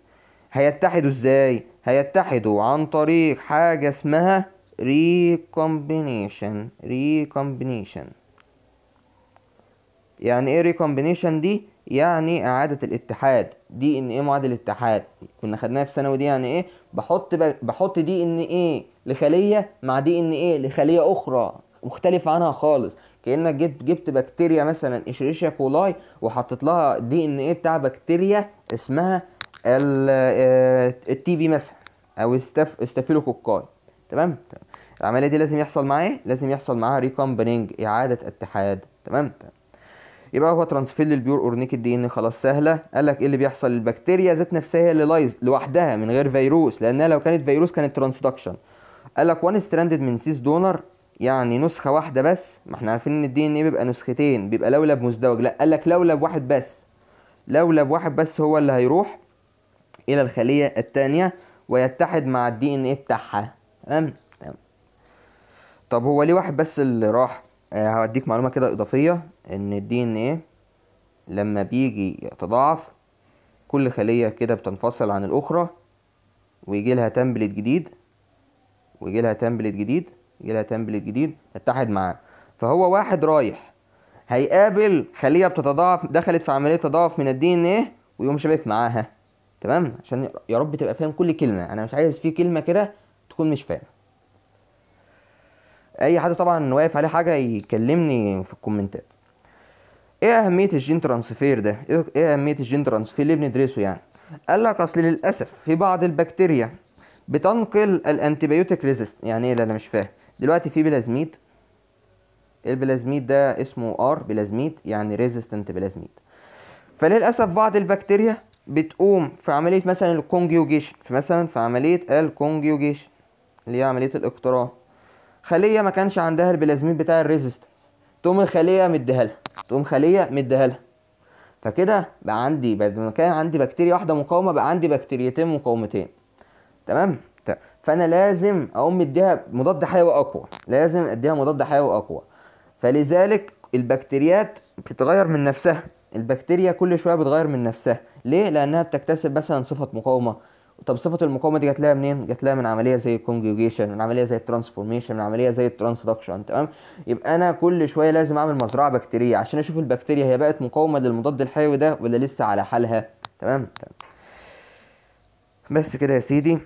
هيتحدوا ازاي هيتحدوا عن طريق حاجة اسمها ريكومبينيشن ريكومبينيشن يعني ايه ريكومبينيشن دي يعني إعادة الاتحاد دي إن إيه معادل الاتحاد كنا خدناها في ثانوي دي يعني إيه بحط بحط دي إن إيه لخلية مع دي إن إيه لخلية أخرى مختلفة عنها خالص كأنك جبت جبت بكتيريا مثلا إشريشيا كولاي وحطيت لها دي إن إيه بتاع بكتيريا اسمها آه، التي بي مثلا أو استف استافيلوكوكاي تمام العملية دي لازم يحصل معايا لازم يحصل معاها ريكومبنينج إعادة اتحاد تمام, تمام. يبقى هو ترانسفيل للبيور اورنيك الدي ان خلاص سهله قال لك ايه اللي بيحصل البكتيريا ذات نفسها هي اللي لايز لوحدها من غير فيروس لانها لو كانت فيروس كانت ترانسدكشن قال لك وان ستراندد من سيس دونر يعني نسخه واحده بس ما احنا عارفين ان الدي ان ايه بيبقى نسختين بيبقى لولب مزدوج لا قال لك لولب واحد بس لولب واحد بس هو اللي هيروح الى الخليه الثانيه ويتحد مع الدي ان ايه بتاعها تمام طب هو ليه واحد بس اللي راح آه، هوديك معلومة كده إضافية إن الدي إن إيه لما بيجي يتضاعف كل خلية كده بتنفصل عن الأخرى ويجي لها تمبلت جديد ويجي لها تمبلت جديد يجي لها تمبلت جديد اتحد معاه فهو واحد رايح هيقابل خلية بتتضاعف دخلت في عملية تضاعف من الدي إن إيه ويقوم شابك معاها تمام عشان يا رب تبقى فاهم كل كلمة أنا مش عايز في كلمة كده تكون مش فاهم اي حد طبعا واقف عليه حاجه يكلمني في الكومنتات ايه اهميه الجين ترانسفير ده ايه, إيه اهميه الجين ترانسفير اللي بندرسه يعني قال لك اصل للاسف في بعض البكتيريا بتنقل الانتيبيوتيك ريزيست يعني ايه اللي انا مش فاهم دلوقتي في بلازميد البلازميد ده اسمه ار بلازميد يعني ريزيستنت بلازميد فللاسف بعض البكتيريا بتقوم في عمليه مثلا الكونجيوجيشن في مثلا في عمليه الكونجيوجيشن اللي هي عمليه الاقتران خليه ما كانش عندها البلازمين بتاع الريزيستنس تقوم الخليه مديها لها تقوم خليه مديها لها فكده بقى عندي بدل ما كان عندي بكتيريا واحده مقاومه بقى عندي بكتيريتين مقاومتين تمام فانا لازم اقوم مديها مضاد حيوي اقوى لازم اديها مضاد حيوي اقوى فلذلك البكتيريات بتتغير من نفسها البكتيريا كل شويه بتغير من نفسها ليه لانها بتكتسب مثلا صفه مقاومه طب صفه المقاومه دي جت لها منين جت لها من عمليه زي الكونجوجيشن من عمليه زي الترانسفورميشن من عمليه زي الترانسدكشن تمام يبقى انا كل شويه لازم اعمل مزرعه بكتيريه عشان اشوف البكتيريا هي بقت مقاومه للمضاد الحيوي ده ولا لسه على حالها تمام تمام بس كده يا سيدي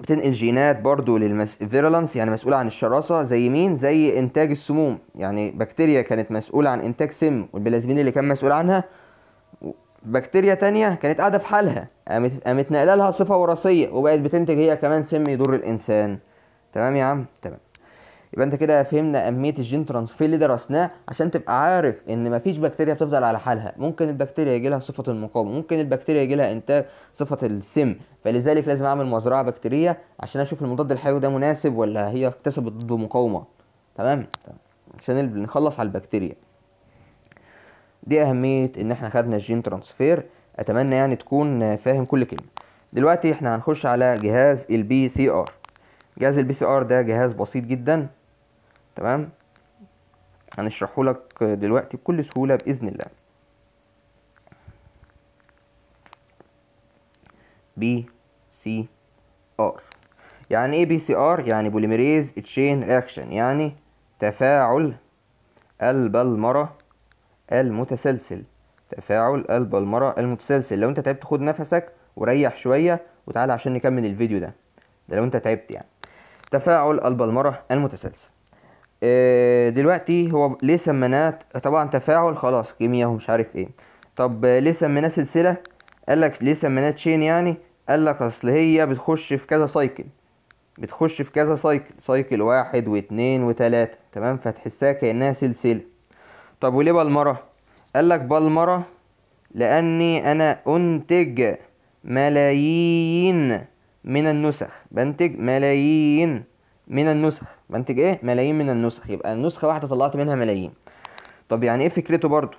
بتنقل جينات برضو للفيرالانس يعني مسؤولة عن الشراسة زي مين؟ زي إنتاج السموم يعني بكتيريا كانت مسؤولة عن إنتاج سم والبلازمين اللي كان مسؤول عنها بكتيريا تانية كانت قاعدة في حالها قامت قامت ناقلة لها صفة وراثية وبقت بتنتج هي كمان سم يضر الإنسان تمام يا عم تمام يبقى انت كده فهمنا اهميه الجين ترانسفير اللي درسناه عشان تبقى عارف ان مفيش بكتيريا بتفضل على حالها ممكن البكتيريا يجي لها صفه المقاومه ممكن البكتيريا يجي لها انتاج صفه السم فلذلك لازم اعمل مزرعه بكتيريه عشان اشوف المضاد الحيوي ده مناسب ولا هي اكتسبت ضد مقاومه تمام عشان نخلص على البكتيريا دي اهميه ان احنا خدنا الجين ترانسفير اتمنى يعني تكون فاهم كل كلمه دلوقتي احنا هنخش على جهاز البي سي ار جهاز البي سي ار ده جهاز بسيط جدا تمام هنشرحه لك دلوقتي بكل سهوله باذن الله بي سي ار يعني ايه بي سي ار يعني بوليميريز تشين رياكشن يعني تفاعل البلمره المتسلسل تفاعل البلمرة المتسلسل لو انت تعبت خد نفسك وريح شوية وتعالى عشان نكمل الفيديو ده ده لو انت تعبت يعني تفاعل البلمرة المتسلسل اه دلوقتي هو ليه سميناه طبعا تفاعل خلاص كيمياء ومش عارف ايه طب ليه سميناه سلسلة قال لك ليه سميناه تشين يعني قال لك اصل هي بتخش في كذا سايكل بتخش في كذا سايكل سايكل واحد واتنين وتلاتة تمام فتحسها كأنها سلسلة طب وليه بالمرة قال لك بالمرة لأني أنا أنتج ملايين من النسخ بنتج ملايين من النسخ بنتج ايه ملايين من النسخ يبقى النسخة واحدة طلعت منها ملايين طب يعني ايه فكرته برضو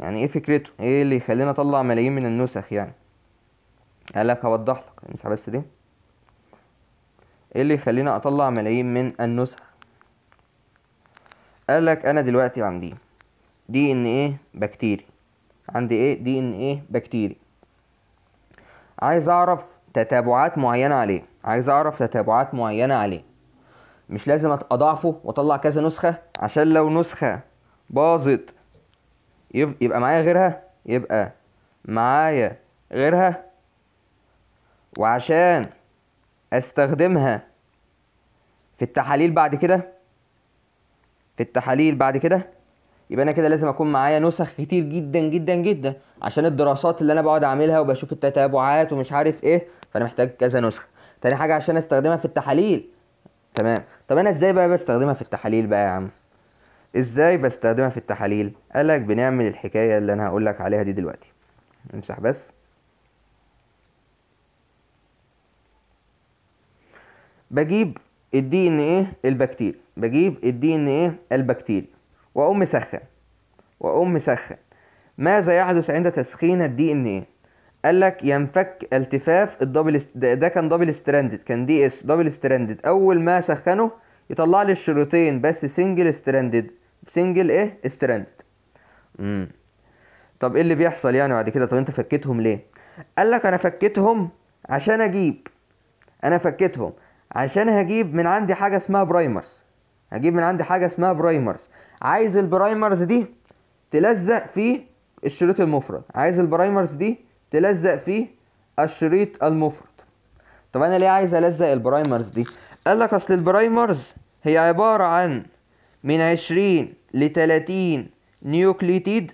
يعني ايه فكرته ايه اللي يخلينا اطلع ملايين من النسخ يعني قال لك هوضح لك امسح بس دي ايه اللي يخلينا اطلع ملايين من النسخ قال لك انا دلوقتي عندي دي ان ايه بكتيري عندي ايه دي ان ايه بكتيري عايز اعرف تتابعات معينه عليه عايز اعرف تتابعات معينه عليه مش لازم اضعفه واطلع كذا نسخه عشان لو نسخه باظت يبقى معايا غيرها يبقى معايا غيرها وعشان استخدمها في التحاليل بعد كده في التحاليل بعد كده يبقى انا كده لازم اكون معايا نسخ كتير جدا جدا جدا عشان الدراسات اللي انا بقعد اعملها وبشوف التتابعات ومش عارف ايه فانا محتاج كذا نسخه تاني حاجه عشان استخدمها في التحاليل تمام طب انا ازاي بقى بستخدمها في التحاليل بقى يا عم ازاي بستخدمها في التحاليل قالك بنعمل الحكايه اللي انا هقول لك عليها دي دلوقتي امسح بس بجيب الدي ان ايه البكتيريا بجيب الدي ان ايه البكتيريا وأقوم مسخن وأقوم مسخن ماذا يحدث عند تسخين الدي ان ايه قال لك ينفك التفاف الدبل ده كان دبل ستراندد كان دي اس دبل ستراندد اول ما سخنه يطلع لي الشريطين بس سنجل ستراندد سنجل ايه ستراندد امم طب ايه اللي بيحصل يعني بعد كده طب انت فكيتهم ليه قال لك انا فكيتهم عشان اجيب انا فكيتهم عشان هجيب من عندي حاجه اسمها برايمرز هجيب من عندي حاجه اسمها برايمرز عايز البرايمرز دي تلزق في الشريط المفرد عايز البرايمرز دي تلزق في الشريط المفرد طب انا ليه عايز الزق البرايمرز دي قال لك اصل البرايمرز هي عبارة عن من عشرين لتلاتين نيوكليتيد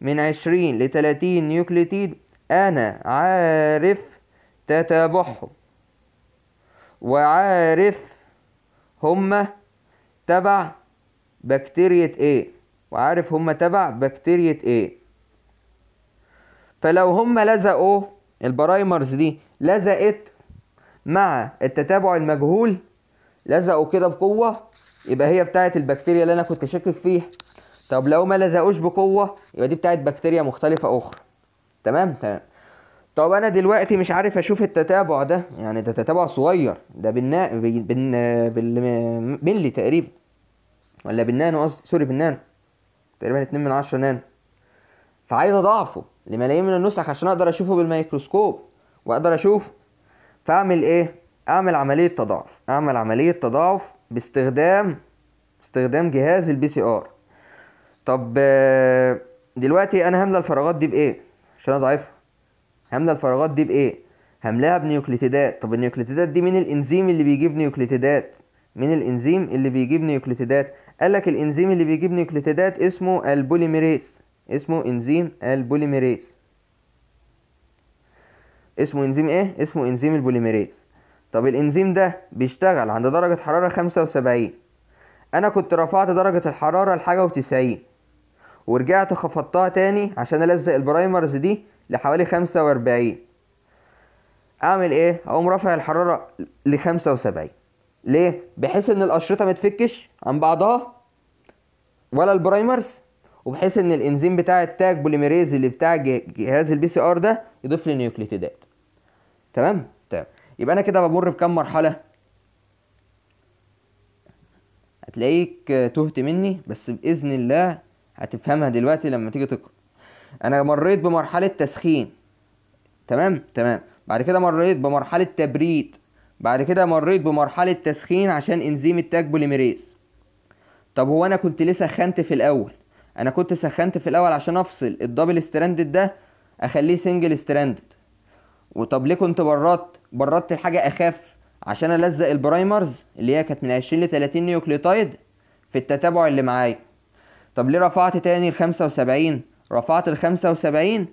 من عشرين لتلاتين نيوكليتيد انا عارف تتابعهم وعارف هما تبع بكتيريا ايه وعارف هم تبع بكتيريا ايه فلو هم لزقوا البرايمرز دي لزقت مع التتابع المجهول لزقوا كده بقوة يبقى هي بتاعت البكتيريا اللي انا كنت شاكك فيها طب لو ما لزقوش بقوة يبقى دي بتاعت بكتيريا مختلفة اخرى تمام تمام طب انا دلوقتي مش عارف اشوف التتابع ده يعني ده تتابع صغير ده بالنا... بال... بالملي تقريبا ولا بالنانو قصدي سوري بالنانو تقريبا 2 من 10 نانو فعايز اضعفه لملايين من النسخ عشان اقدر اشوفه بالميكروسكوب واقدر اشوفه فاعمل ايه اعمل عمليه تضاعف اعمل عمليه تضاعف باستخدام استخدام جهاز البي سي ار طب آه، دلوقتي انا هملى الفراغات دي بايه عشان اضعفها هملى الفراغات دي بايه هملاها بنيوكليتيدات طب النيوكليتيدات دي مين الانزيم اللي بيجيب نيوكليتيدات مين الانزيم اللي بيجيب نيوكليتيدات قال لك الانزيم اللي بيجيب نيوكليتيدات اسمه البوليميريز اسمه انزيم البوليميريز اسمه انزيم ايه اسمه انزيم البوليميريز طب الانزيم ده بيشتغل عند درجة حرارة خمسة وسبعين انا كنت رفعت درجة الحرارة لحاجة وتسعين ورجعت خفضتها تاني عشان الزق البرايمرز دي لحوالي خمسة واربعين اعمل ايه اقوم رافع الحرارة لخمسة وسبعين ليه؟ بحيث ان الاشرطه ما تفكش عن بعضها ولا البرايمرز وبحيث ان الانزيم بتاع التاج بوليميريز اللي بتاع جهاز البي سي ار ده يضيف لي نيوكليتيدات تمام تمام طيب، يبقى انا كده بمر بكام مرحله هتلاقيك تهت مني بس باذن الله هتفهمها دلوقتي لما تيجي تقرا انا مريت بمرحله تسخين تمام تمام بعد كده مريت بمرحله تبريد بعد كده مريت بمرحلة تسخين عشان انزيم التاج بوليميريز طب هو انا كنت ليه سخنت في الاول انا كنت سخنت في الاول عشان افصل الدبل ستراندد ده اخليه سنجل ستراندد وطب ليه كنت برات برات الحاجة اخاف عشان الزق البرايمرز اللي هي كانت من 20 ل 30 نيوكليوتايد في التتابع اللي معايا طب ليه رفعت تاني ال 75 رفعت ال 75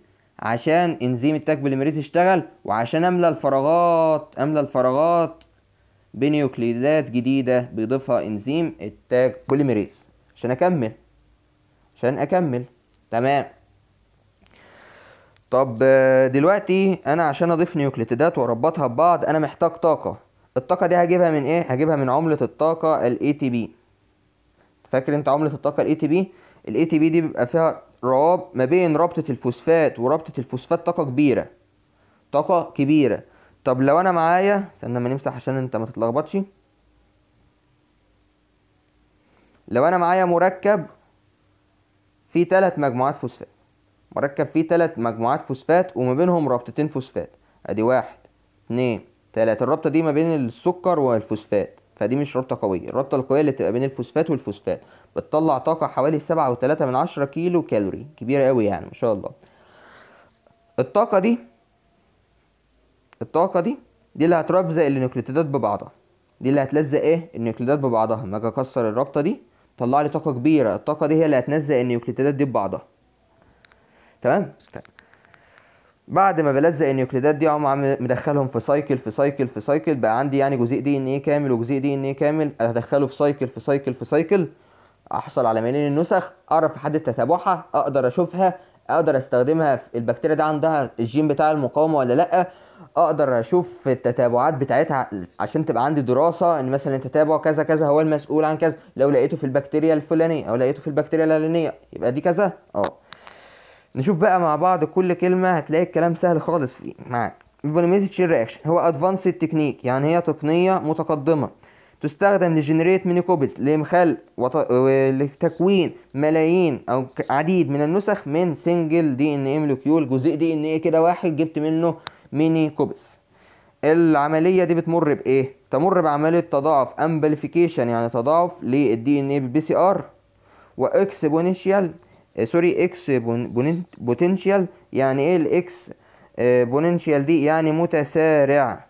عشان انزيم التاج بوليميريز يشتغل وعشان املى الفراغات املى الفراغات بنيوكليدات جديدة بيضيفها انزيم التاج بوليميريز عشان اكمل عشان اكمل تمام طب دلوقتي انا عشان اضيف نيوكليتيدات واربطها ببعض انا محتاج طاقة الطاقة دي هجيبها من ايه؟ هجيبها من عملة الطاقة الاي تي بي فاكر انت عملة الطاقة الاي تي بي الاي تي بي دي بيبقى فيها راب ما بين رابطة الفوسفات ورابطة الفوسفات طاقة كبيرة طاقة كبيرة طب لو انا معايا استنى ما نمسح عشان انت ما تتلخبطش لو انا معايا مركب فيه ثلاث مجموعات فوسفات مركب فيه ثلاث مجموعات فوسفات وما بينهم رابطتين فوسفات ادي واحد اتنين تلاتة الرابطة دي ما بين السكر والفوسفات فدي مش رابطة قوية الرابطة القوية اللي تبقى بين الفوسفات والفوسفات بتطلع طاقة حوالي سبعة وتلاتة من عشرة كيلو كالوري كبيرة أوي يعني ما شاء الله الطاقة دي الطاقة دي دي اللي هتربزق النيوكليتيدات ببعضها دي اللي هتلزق ايه النيوكليتيدات ببعضها لما اجي اكسر الرابطة دي طلع لي طاقة كبيرة الطاقة دي هي اللي هتلزق النيوكليتيدات دي ببعضها تمام بعد ما بلزق النيوكليدات دي اقوم مدخلهم في سايكل في سايكل في سايكل بقى عندي يعني جزيء دي ان ايه كامل وجزيء دي ان ايه كامل ادخله في سايكل في سايكل في سايكل احصل على ملايين النسخ اعرف حد تتابعها اقدر اشوفها اقدر استخدمها في البكتيريا دي عندها الجين بتاع المقاومه ولا لا اقدر اشوف التتابعات بتاعتها عشان تبقى عندي دراسه ان مثلا تتابع كذا كذا هو المسؤول عن كذا لو لقيته في البكتيريا الفلانيه او لقيته في البكتيريا العلانيه يبقى دي كذا اه نشوف بقى مع بعض كل كلمه هتلاقي الكلام سهل خالص فيه معاك البوليميزيك رياكشن هو ادفانسد تكنيك يعني هي تقنيه متقدمه تستخدم لجنريت ميني كوبيز لمخل وط... آه، لتكوين ملايين او عديد من النسخ من سنجل دي ان اي مولكيول جزيء دي ان اي كده واحد جبت منه ميني كوبيز العمليه دي بتمر بايه تمر بعمليه تضاعف امبليفيكيشن يعني تضاعف للدي ان اي بالبي سي ار واكسبونينشال سوري اكس بوتنشال يعني ايه الاكس بوننشال آه، دي يعني متسارع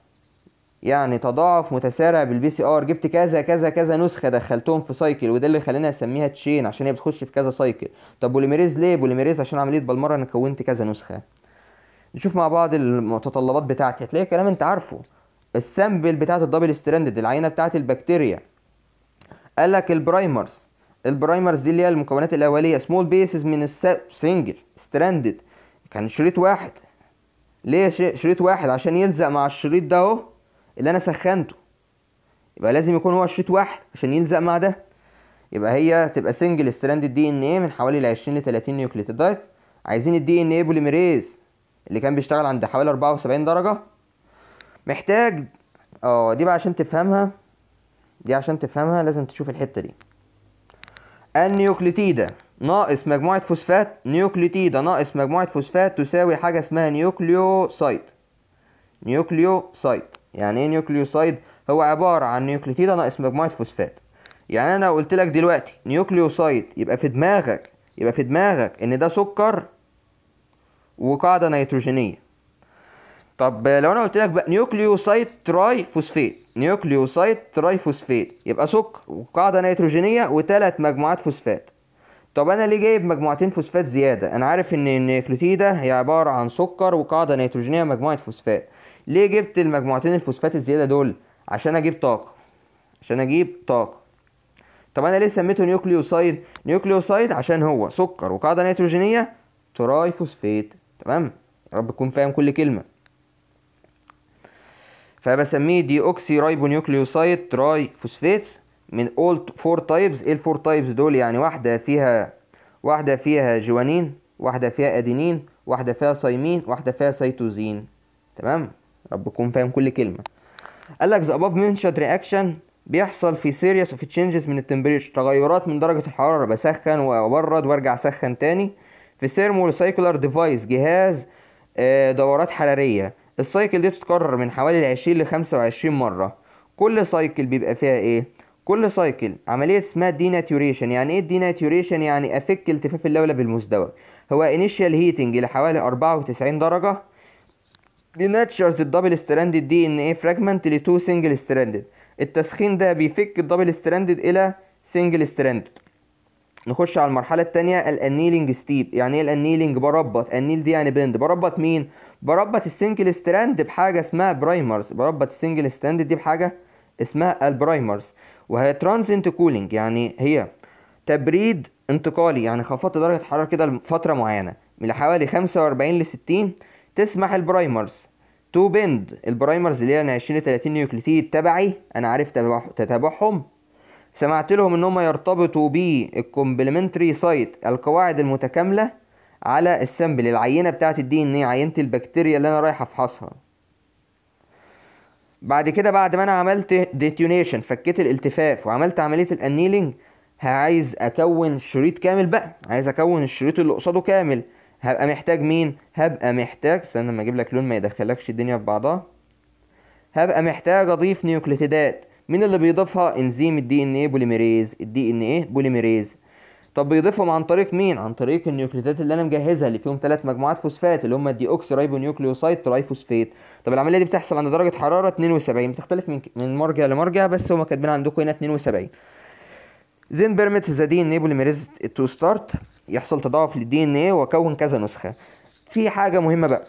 يعني تضاعف متسارع بالبي سي ار جبت كذا كذا كذا نسخه دخلتهم في سايكل وده اللي خلاني اسميها تشين عشان هي بتخش في كذا سايكل طب بوليميريز ليه بوليميريز عشان عمليه بالمره انا كونت كذا نسخه نشوف مع بعض المتطلبات بتاعتي هتلاقي كلام انت عارفه السامبل بتاعت الدبل ستراندد العينه بتاعت البكتيريا قال لك البرايمرز البرايمرز دي اللي هي المكونات الاوليه سمول بيسز من السنجل ستراندد كان شريط واحد ليه شريط واحد عشان يلزق مع الشريط ده اهو اللي انا سخنته يبقى لازم يكون هو شريط واحد عشان يلزق مع ده يبقى هي تبقى سنجل ستراند دي ان ايه من حوالي ال 20 ل 30 نيوكليوتيدات عايزين الدي ان ايه بوليميريز اللي كان بيشتغل عند حوالي 74 درجه محتاج اه دي بقى عشان تفهمها دي عشان تفهمها لازم تشوف الحته دي النيوكليتيدا ناقص مجموعة فوسفات نيوكليتيدا ناقص مجموعة فوسفات تساوي حاجة اسمها نيوكليوسايت نيوكليوسايت يعني ايه نيوكليوسايد هو عباره عن نيوكليتيد ناقص مجموعه فوسفات يعني انا لو قلت لك دلوقتي نيوكليوسايد يبقى في دماغك يبقى في دماغك ان ده سكر وقاعده نيتروجينيه طب لو انا قلت لك بقى نيوكليوسايد تراي فوسفيت نيوكليوسايد تراي فوسفيت يبقى سكر وقاعده نيتروجينيه وثلاث مجموعات فوسفات طب انا ليه جايب مجموعتين فوسفات زياده انا عارف ان ده هي عباره عن سكر وقاعده نيتروجينيه مجموعه فوسفات ليه جبت المجموعتين الفوسفات الزياده دول عشان اجيب طاقه عشان اجيب طاقه طب انا ليه سميته نيوكليوسايد نيوكليوسايد عشان هو سكر وقاعده نيتروجينيه تراي فوسفيت تمام يا رب تكون فاهم كل كلمه فبسميه دي اوكسي رايبو نيوكليوسايد تراي فوسفيت من اول فور تايبز ايه الفور تايبز دول يعني واحده فيها واحده فيها جوانين واحده فيها ادينين واحده فيها سايمين واحده فيها سيتوزين تمام رب تكون فاهم كل كلمه قال لك ذا above mentioned reaction بيحصل في series اوف تشينجز من التمبريتش تغيرات من درجه الحراره بسخن وابرد وارجع اسخن تاني في ثيرمو ريسايكلر ديفايس جهاز آه، دورات حراريه السايكل دي بتتكرر من حوالي 20 ل 25 مره كل سايكل بيبقى فيها ايه كل سايكل عملية اسمها ديناتوريشن يعني ايه ديناتيوريشن يعني افك التفاف اللولب المزدوج هو انيشيال هيتنج لحوالي 94 درجة denatures الدبل ستراندد دي ان اي فراجمنت لتو سنجل ستراندد التسخين ده بيفك الدبل ستراندد الى سنجل ستراندد نخش على المرحلة التانية الانيلينج ستيب يعني ايه الانيلينج بربط انيل دي يعني بند بربط مين بربط السنجل ستراند بحاجة اسمها برايمرز بربط السنجل ستراند دي بحاجة اسمها البرايمرز وهي ترانزنت كولينج يعني هي تبريد انتقالي يعني خفضت درجة حرارة كده لفترة معينة من حوالي 45 ل 60 تسمح البرايمرز تو بند البرايمرز اللي هي انا 20 30 نيوكليتيد تبعي انا عارف تتابعهم سمعت لهم ان هم يرتبطوا بالكومبلمنتري سايت القواعد المتكامله على السامبل العينه بتاعت الدي ان ايه عينه البكتيريا اللي انا رايح افحصها بعد كده بعد ما انا عملت ديتونيشن فكيت الالتفاف وعملت عمليه الانيلينج عايز اكون شريط كامل بقى عايز اكون الشريط اللي قصاده كامل هبقى محتاج مين هبقى محتاج استنى لما اجيب لك لون ما يدخلكش الدنيا في بعضها هبقى محتاج اضيف نيوكليتيدات مين اللي بيضيفها انزيم الدي ان ايه بوليميريز الدي ان ايه بوليميريز طب بيضيفهم عن طريق مين عن طريق النيوكليتات اللي انا مجهزها اللي فيهم ثلاث مجموعات فوسفات اللي هم الدي اوكسي ريبونيوكليوسايد تراي فوسفات طب العمليه دي بتحصل عند درجه حراره 72 بتختلف من من مرجع لمرجع بس هم كاتبين عندكم هنا 72 زين بيرميتس ذا دي ان ايه بوليميريز تو ستارت يحصل تضاعف للدي ان ايه واكون كذا نسخه في حاجه مهمه بقى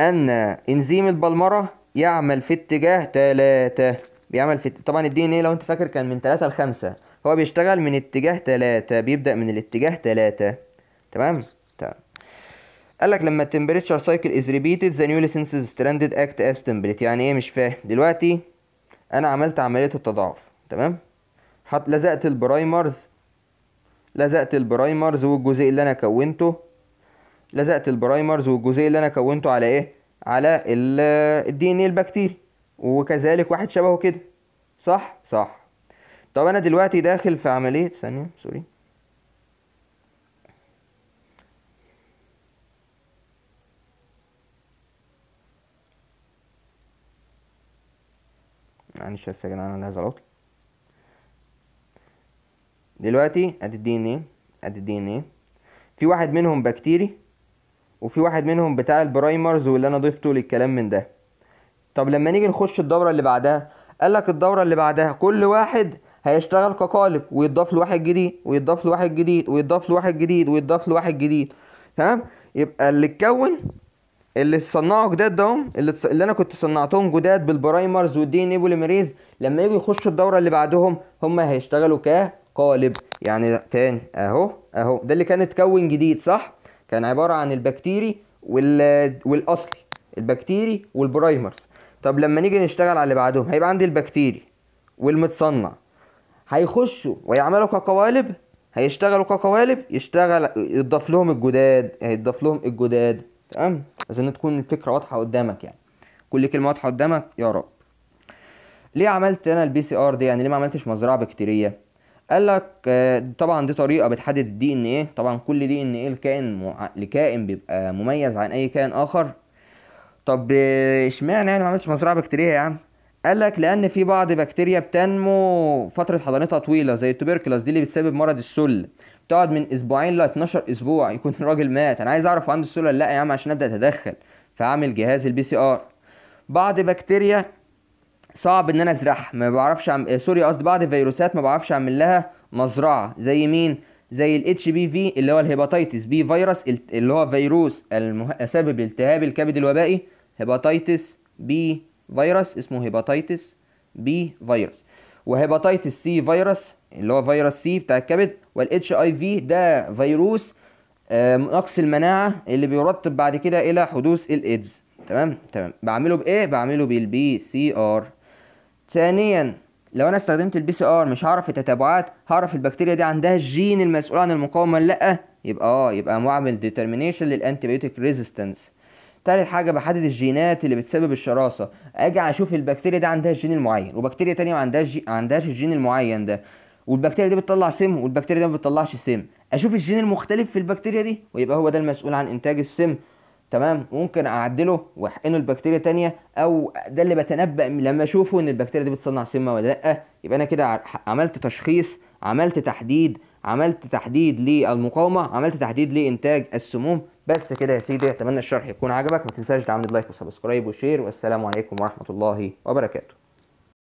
ان انزيم البلمره يعمل في اتجاه 3 بيعمل في طبعا الدي ان ايه لو انت فاكر كان من 3 ل 5 هو بيشتغل من اتجاه 3 بيبدا من الاتجاه 3 تمام قال لك لما التمبريتشر سايكل از ريبيتد ذا نيول سينسز ستراندد اكت از تمبريت يعني ايه مش فاهم دلوقتي انا عملت عمليه التضاعف تمام حط لزقت البرايمرز لزقت البرايمرز والجزء اللي انا كونته لزقت البرايمرز والجزء اللي انا كونته على ايه على الدي ان ايه البكتيري وكذلك واحد شبهه كده صح صح طب انا دلوقتي داخل في عمليه ثانيه سوري معلش يا جدعان انا اللي اطلع دلوقتي ادي الدي ان ايه ادي الدي ان ايه في واحد منهم بكتيري وفي واحد منهم بتاع البرايمرز واللي انا ضفته للكلام من ده طب لما نيجي نخش الدوره اللي بعدها قال لك الدوره اللي بعدها كل واحد هيشتغل كقالب ويتضاف واحد جديد ويتضاف واحد جديد ويتضاف واحد جديد ويتضاف واحد جديد تمام يبقى اللي اتكون اللي صنعوا جداد دهم اللي, اللي انا كنت صنعتهم جداد بالبرايمرز والدي ان بوليميريز لما يجوا يخشوا الدوره اللي بعدهم هم هيشتغلوا ك قالب يعني تاني اهو اهو ده اللي كان اتكون جديد صح كان عباره عن البكتيري والاصلي البكتيري والبرايمرز طب لما نيجي نشتغل على اللي بعدهم هيبقى عندي البكتيري والمتصنع هيخشوا ويعملوا كقوالب هيشتغلوا كقوالب يشتغل يضاف لهم الجداد هيضاف لهم الجداد تمام عشان تكون الفكره واضحه قدامك يعني كل كلمه واضحه قدامك يا رب ليه عملت انا البي سي ار دي يعني ليه ما عملتش مزرعه بكتيريه قال لك آه، طبعا دي طريقه بتحدد الدي ان ايه طبعا كل دي ان ايه لكائن لكائن بيبقى مميز عن اي كائن اخر طب آه، اشمعنى يعني ما عملتش مزرعه بكتيريه يا عم قال لك لان في بعض بكتيريا بتنمو فتره حضانتها طويله زي التوبركلوز دي اللي بتسبب مرض السل بتقعد من اسبوعين ل 12 اسبوع يكون الراجل مات انا عايز اعرف عنده السل ولا لا يا عم عشان ابدا اتدخل فعامل جهاز البي سي ار بعض بكتيريا صعب ان انا ازرعها ما بعرفش عم... آه، سوري قصدي بعض الفيروسات ما بعرفش اعمل لها مزرعه زي مين زي الاتش بي في اللي هو الهيباتيتس بي فيروس اللي هو فيروس المه... سبب التهاب الكبد الوبائي هيباتيتس بي فيروس اسمه هيباتيتس بي فيروس وهيباتيتس سي فيروس اللي هو فيروس سي بتاع الكبد والاتش اي في ده فيروس آه، نقص المناعه اللي بيرتب بعد كده الى حدوث الايدز تمام تمام بعمله بايه بعمله بالبي سي ار ثانيا لو انا استخدمت البي سي ار مش هعرف التتابعات هعرف البكتيريا دي عندها الجين المسؤول عن المقاومه لا يبقى اه يبقى معمل ديترمينيشن للانتيبيوتيك ريزيستنس تالت حاجة بحدد الجينات اللي بتسبب الشراسة، أجي أشوف البكتيريا دي عندها الجين المعين، وبكتيريا تانية ما عندهاش جي... عندهاش الجين المعين ده، والبكتيريا دي بتطلع سم والبكتيريا دي ما بتطلعش سم، أشوف الجين المختلف في البكتيريا دي ويبقى هو ده المسؤول عن إنتاج السم، تمام ممكن اعدله واحقنه البكتيريا تانية او ده اللي بتنبأ لما اشوفه ان البكتيريا دي بتصنع سمه ولا لا يبقى انا كده عملت تشخيص عملت تحديد عملت تحديد للمقاومه عملت تحديد لانتاج السموم بس كده يا سيدي اتمنى الشرح يكون عجبك ما تنساش تعمل لايك وسبسكرايب وشير والسلام عليكم ورحمه الله وبركاته